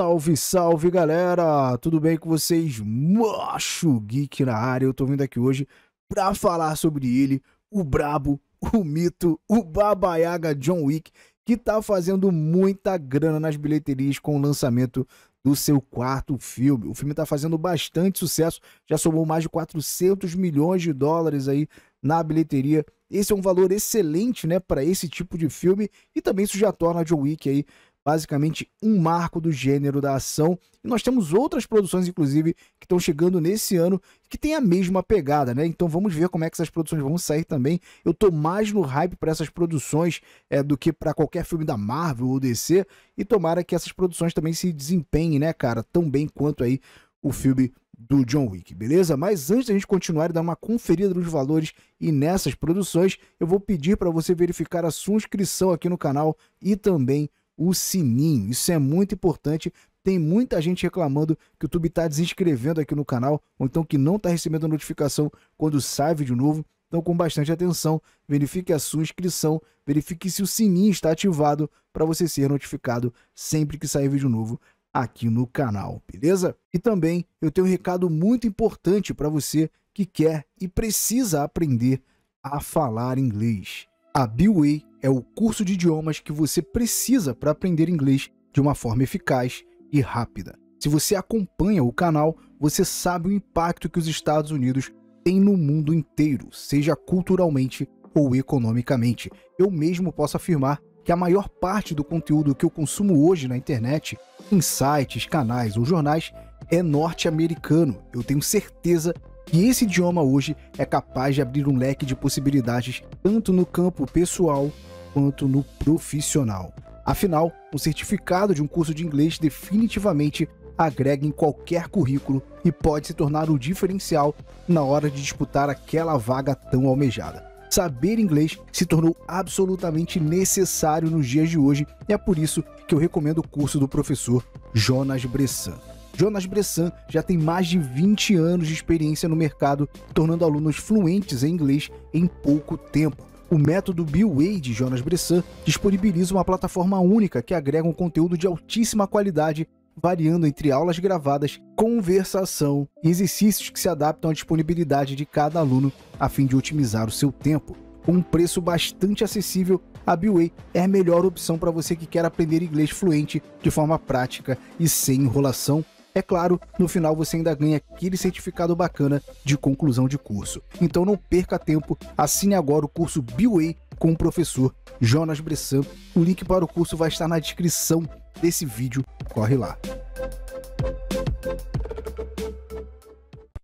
Salve, salve galera! Tudo bem com vocês? Macho Geek na área. Eu tô vindo aqui hoje pra falar sobre ele, o brabo, o mito, o babaiaga John Wick, que tá fazendo muita grana nas bilheterias com o lançamento do seu quarto filme. O filme tá fazendo bastante sucesso, já somou mais de 400 milhões de dólares aí na bilheteria. Esse é um valor excelente, né, para esse tipo de filme e também isso já torna John Wick aí basicamente um marco do gênero da ação. E nós temos outras produções, inclusive, que estão chegando nesse ano que tem a mesma pegada, né? Então vamos ver como é que essas produções vão sair também. Eu tô mais no hype para essas produções é, do que para qualquer filme da Marvel ou DC. E tomara que essas produções também se desempenhem, né, cara, tão bem quanto aí o filme do John Wick, beleza? Mas antes da gente continuar e dar uma conferida nos valores e nessas produções, eu vou pedir para você verificar a sua inscrição aqui no canal e também o sininho. Isso é muito importante. Tem muita gente reclamando que o YouTube está desinscrevendo aqui no canal, ou então que não está recebendo a notificação quando sai vídeo novo. Então, com bastante atenção, verifique a sua inscrição, verifique se o sininho está ativado para você ser notificado sempre que sair vídeo novo aqui no canal, beleza? E também eu tenho um recado muito importante para você que quer e precisa aprender a falar inglês. A Biway é o curso de idiomas que você precisa para aprender inglês de uma forma eficaz e rápida. Se você acompanha o canal, você sabe o impacto que os Estados Unidos têm no mundo inteiro, seja culturalmente ou economicamente. Eu mesmo posso afirmar que a maior parte do conteúdo que eu consumo hoje na internet, em sites, canais ou jornais, é norte-americano. Eu tenho certeza que esse idioma hoje é capaz de abrir um leque de possibilidades tanto no campo pessoal quanto no profissional. Afinal, o certificado de um curso de inglês definitivamente agrega em qualquer currículo e pode se tornar o diferencial na hora de disputar aquela vaga tão almejada. Saber inglês se tornou absolutamente necessário nos dias de hoje e é por isso que eu recomendo o curso do professor Jonas Bressan. Jonas Bressan já tem mais de 20 anos de experiência no mercado, tornando alunos fluentes em inglês em pouco tempo. O método Bill Way de Jonas Bressan disponibiliza uma plataforma única que agrega um conteúdo de altíssima qualidade, variando entre aulas gravadas, conversação e exercícios que se adaptam à disponibilidade de cada aluno a fim de otimizar o seu tempo. Com um preço bastante acessível, a Billway é a melhor opção para você que quer aprender inglês fluente de forma prática e sem enrolação. É claro, no final você ainda ganha aquele certificado bacana de conclusão de curso. Então não perca tempo, assine agora o curso Biway com o professor Jonas Bressan. O link para o curso vai estar na descrição desse vídeo, corre lá.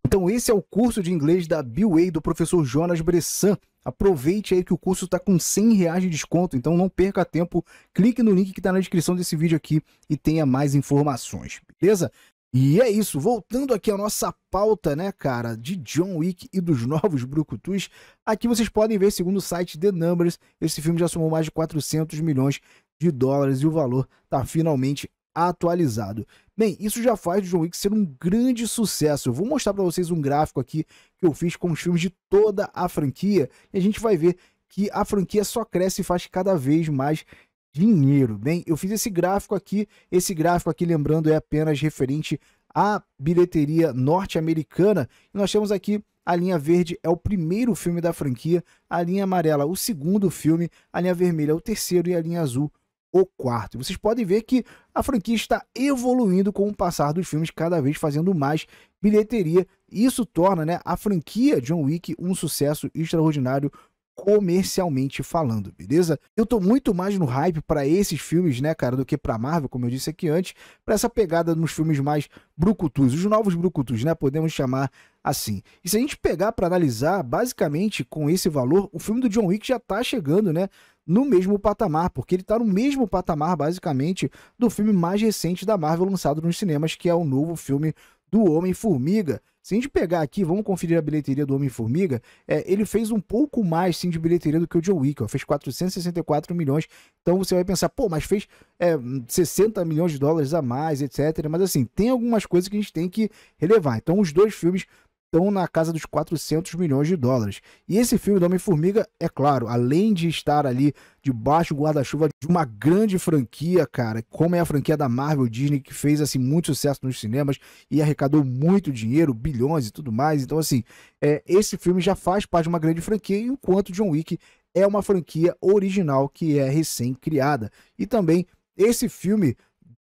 Então esse é o curso de inglês da Biway do professor Jonas Bressan. Aproveite aí que o curso está com 100 reais de desconto, então não perca tempo. Clique no link que está na descrição desse vídeo aqui e tenha mais informações, beleza? E é isso, voltando aqui à nossa pauta, né, cara, de John Wick e dos novos brucutus, aqui vocês podem ver, segundo o site The Numbers, esse filme já somou mais de 400 milhões de dólares e o valor está finalmente atualizado. Bem, isso já faz do John Wick ser um grande sucesso. Eu vou mostrar para vocês um gráfico aqui que eu fiz com os filmes de toda a franquia e a gente vai ver que a franquia só cresce e faz cada vez mais dinheiro, bem? Eu fiz esse gráfico aqui, esse gráfico aqui, lembrando, é apenas referente à bilheteria norte-americana. E nós temos aqui a linha verde é o primeiro filme da franquia, a linha amarela o segundo filme, a linha vermelha o terceiro e a linha azul o quarto. Vocês podem ver que a franquia está evoluindo com o passar dos filmes, cada vez fazendo mais bilheteria. Isso torna né, a franquia John Wick um sucesso extraordinário comercialmente falando, beleza? Eu tô muito mais no hype para esses filmes, né, cara, do que para Marvel, como eu disse aqui antes, para essa pegada nos filmes mais brucutus, os novos brucutus, né, podemos chamar assim. E se a gente pegar para analisar, basicamente com esse valor, o filme do John Wick já tá chegando, né, no mesmo patamar, porque ele está no mesmo patamar, basicamente, do filme mais recente da Marvel lançado nos cinemas, que é o novo filme do Homem-Formiga. Se a gente pegar aqui, vamos conferir a bilheteria do Homem-Formiga, é, ele fez um pouco mais sim de bilheteria do que o John Wick, ó, fez 464 milhões. Então você vai pensar, pô, mas fez é, 60 milhões de dólares a mais, etc. Mas assim, tem algumas coisas que a gente tem que relevar. Então os dois filmes estão na casa dos 400 milhões de dólares. E esse filme do Homem-Formiga, é claro, além de estar ali debaixo do guarda-chuva de uma grande franquia, cara, como é a franquia da Marvel Disney, que fez assim muito sucesso nos cinemas e arrecadou muito dinheiro, bilhões e tudo mais. Então, assim, é, esse filme já faz parte de uma grande franquia, enquanto John Wick é uma franquia original que é recém-criada. E também esse filme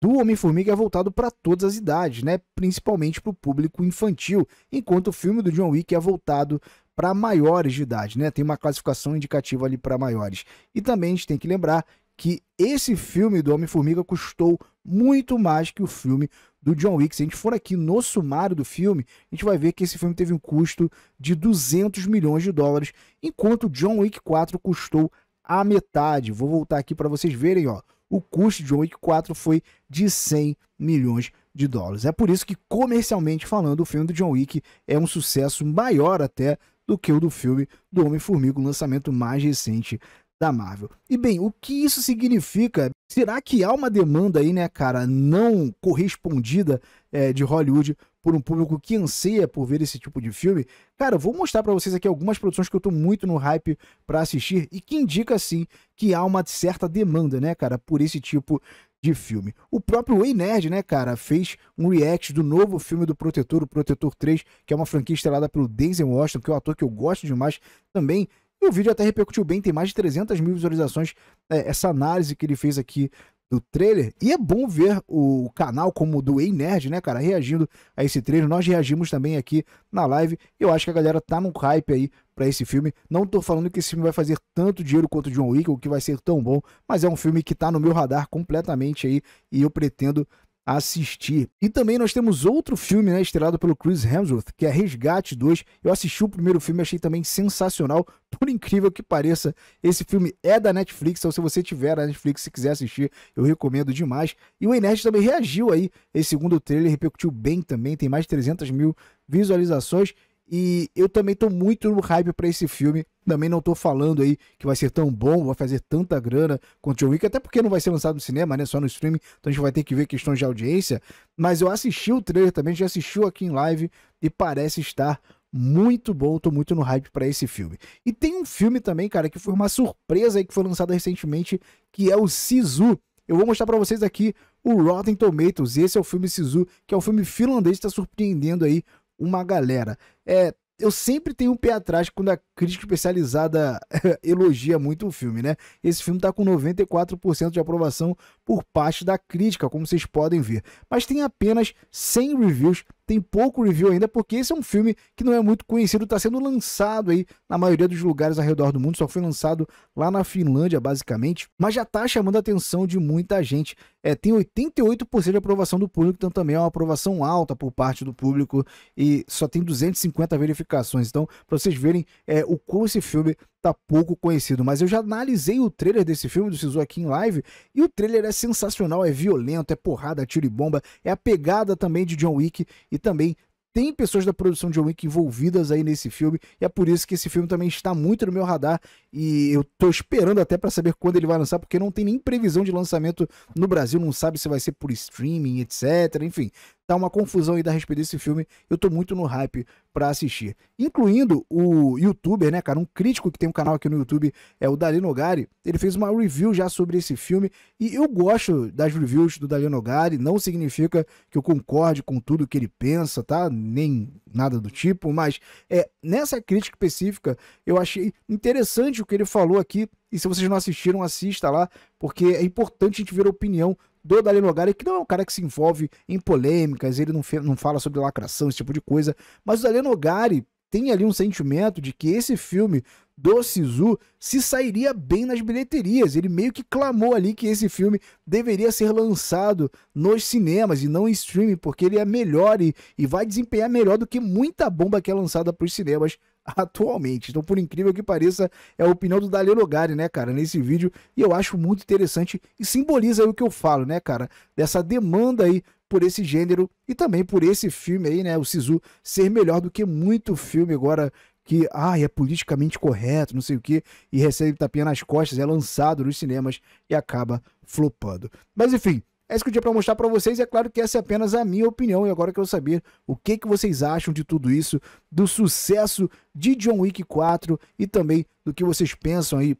do Homem-Formiga é voltado para todas as idades, né? principalmente para o público infantil, enquanto o filme do John Wick é voltado para maiores de idade, né? Tem uma classificação indicativa ali para maiores. E também a gente tem que lembrar que esse filme do Homem-Formiga custou muito mais que o filme do John Wick. Se a gente for aqui no sumário do filme, a gente vai ver que esse filme teve um custo de 200 milhões de dólares, enquanto o John Wick 4 custou a metade. Vou voltar aqui para vocês verem, ó o custo de John Wick 4 foi de 100 milhões de dólares. É por isso que, comercialmente falando, o filme do John Wick é um sucesso maior até do que o do filme do Homem-Formiga, o lançamento mais recente da Marvel. E bem, o que isso significa Será que há uma demanda aí, né, cara, não correspondida é, de Hollywood por um público que anseia por ver esse tipo de filme? Cara, eu vou mostrar para vocês aqui algumas produções que eu tô muito no hype para assistir e que indica, sim, que há uma certa demanda, né, cara, por esse tipo de filme. O próprio Way Nerd, né, cara, fez um react do novo filme do Protetor, o Protetor 3, que é uma franquia estrelada pelo Denzel Washington, que é um ator que eu gosto demais também. E o vídeo até repercutiu bem, tem mais de 300 mil visualizações é, essa análise que ele fez aqui do trailer. E é bom ver o canal como o do Ei Nerd, né, cara, reagindo a esse trailer. Nós reagimos também aqui na live. Eu acho que a galera tá num hype aí para esse filme. Não tô falando que esse filme vai fazer tanto dinheiro quanto John Wick, ou que vai ser tão bom, mas é um filme que tá no meu radar completamente aí e eu pretendo assistir. E também nós temos outro filme, né, estrelado pelo Chris Hemsworth, que é Resgate 2. Eu assisti o primeiro filme, achei também sensacional. Por incrível que pareça, esse filme é da Netflix, então se você tiver a Netflix e quiser assistir, eu recomendo demais. E o Enerd também reagiu aí, esse segundo trailer repercutiu bem também, tem mais de 300 mil visualizações. E eu também tô muito no hype para esse filme. Também não tô falando aí que vai ser tão bom, vai fazer tanta grana quanto o Wick, até porque não vai ser lançado no cinema, né? Só no streaming, então a gente vai ter que ver questões de audiência. Mas eu assisti o trailer também, já assistiu aqui em live e parece estar muito bom, tô muito no hype para esse filme. E tem um filme também, cara, que foi uma surpresa aí que foi lançado recentemente, que é o Sisu. Eu vou mostrar para vocês aqui o Rotten Tomatoes. Esse é o filme Sisu, que é um filme finlandês que tá surpreendendo aí uma galera. É, eu sempre tenho um pé atrás quando a crítica especializada elogia muito o filme, né? Esse filme tá com 94% de aprovação por parte da crítica, como vocês podem ver. Mas tem apenas 100 reviews tem pouco review ainda, porque esse é um filme que não é muito conhecido, está sendo lançado aí na maioria dos lugares ao redor do mundo, só foi lançado lá na Finlândia, basicamente, mas já está chamando a atenção de muita gente. É, tem 88% de aprovação do público, então também é uma aprovação alta por parte do público e só tem 250 verificações. Então, para vocês verem é, o como esse filme tá pouco conhecido, mas eu já analisei o trailer desse filme do Sisu aqui em live e o trailer é sensacional, é violento, é porrada, é tiro e bomba, é a pegada também de John Wick e também tem pessoas da produção de John Wick envolvidas aí nesse filme, e é por isso que esse filme também está muito no meu radar, e eu tô esperando até para saber quando ele vai lançar, porque não tem nem previsão de lançamento no Brasil, não sabe se vai ser por streaming, etc, enfim tá uma confusão aí a respeito desse filme. Eu tô muito no hype para assistir. Incluindo o youtuber, né, cara? Um crítico que tem um canal aqui no YouTube, é o Dali Nogari. Ele fez uma review já sobre esse filme. E eu gosto das reviews do Dali Nogari. Não significa que eu concorde com tudo que ele pensa, tá? Nem nada do tipo. Mas é, nessa crítica específica, eu achei interessante o que ele falou aqui e se vocês não assistiram, assista lá, porque é importante a gente ver a opinião do Dali Nogari, que não é um cara que se envolve em polêmicas, ele não, não fala sobre lacração, esse tipo de coisa, mas o Dali Nogari, tem ali um sentimento de que esse filme do Sisu se sairia bem nas bilheterias. Ele meio que clamou ali que esse filme deveria ser lançado nos cinemas e não em streaming, porque ele é melhor e, e vai desempenhar melhor do que muita bomba que é lançada para os cinemas atualmente. Então, por incrível que pareça, é a opinião do Dali Logari, né, cara, nesse vídeo, e eu acho muito interessante e simboliza o que eu falo, né, cara, dessa demanda aí por esse gênero e também por esse filme aí, né? O Sisu ser melhor do que muito filme agora que, ai, ah, é politicamente correto, não sei o que, e recebe tapinha nas costas, é lançado nos cinemas e acaba flopando. Mas enfim, é isso que eu tinha para mostrar para vocês. É claro que essa é apenas a minha opinião e agora eu quero saber o que, que vocês acham de tudo isso, do sucesso de John Wick 4 e também do que vocês pensam aí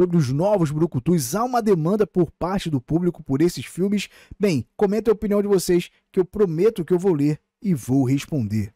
sobre os novos Brucutus. Há uma demanda por parte do público por esses filmes? Bem, comenta a opinião de vocês que eu prometo que eu vou ler e vou responder.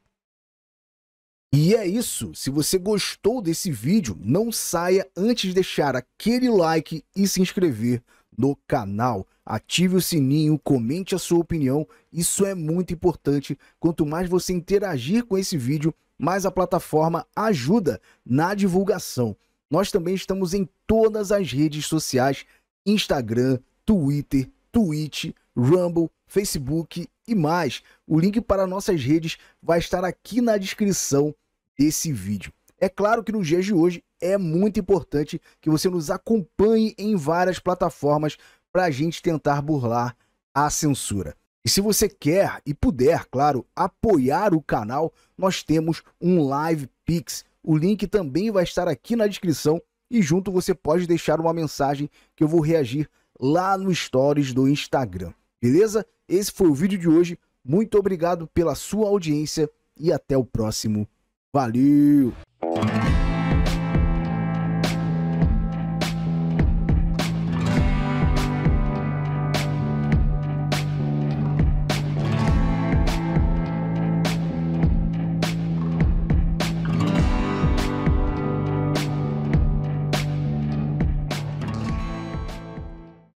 E é isso. Se você gostou desse vídeo, não saia antes de deixar aquele like e se inscrever no canal. Ative o sininho, comente a sua opinião. Isso é muito importante. Quanto mais você interagir com esse vídeo, mais a plataforma ajuda na divulgação. Nós também estamos em todas as redes sociais: Instagram, Twitter, Twitch, Rumble, Facebook e mais. O link para nossas redes vai estar aqui na descrição desse vídeo. É claro que nos dias de hoje é muito importante que você nos acompanhe em várias plataformas para a gente tentar burlar a censura. E se você quer e puder, claro, apoiar o canal, nós temos um Live Pix o link também vai estar aqui na descrição e junto você pode deixar uma mensagem que eu vou reagir lá no stories do Instagram. Beleza? Esse foi o vídeo de hoje. Muito obrigado pela sua audiência e até o próximo. Valeu!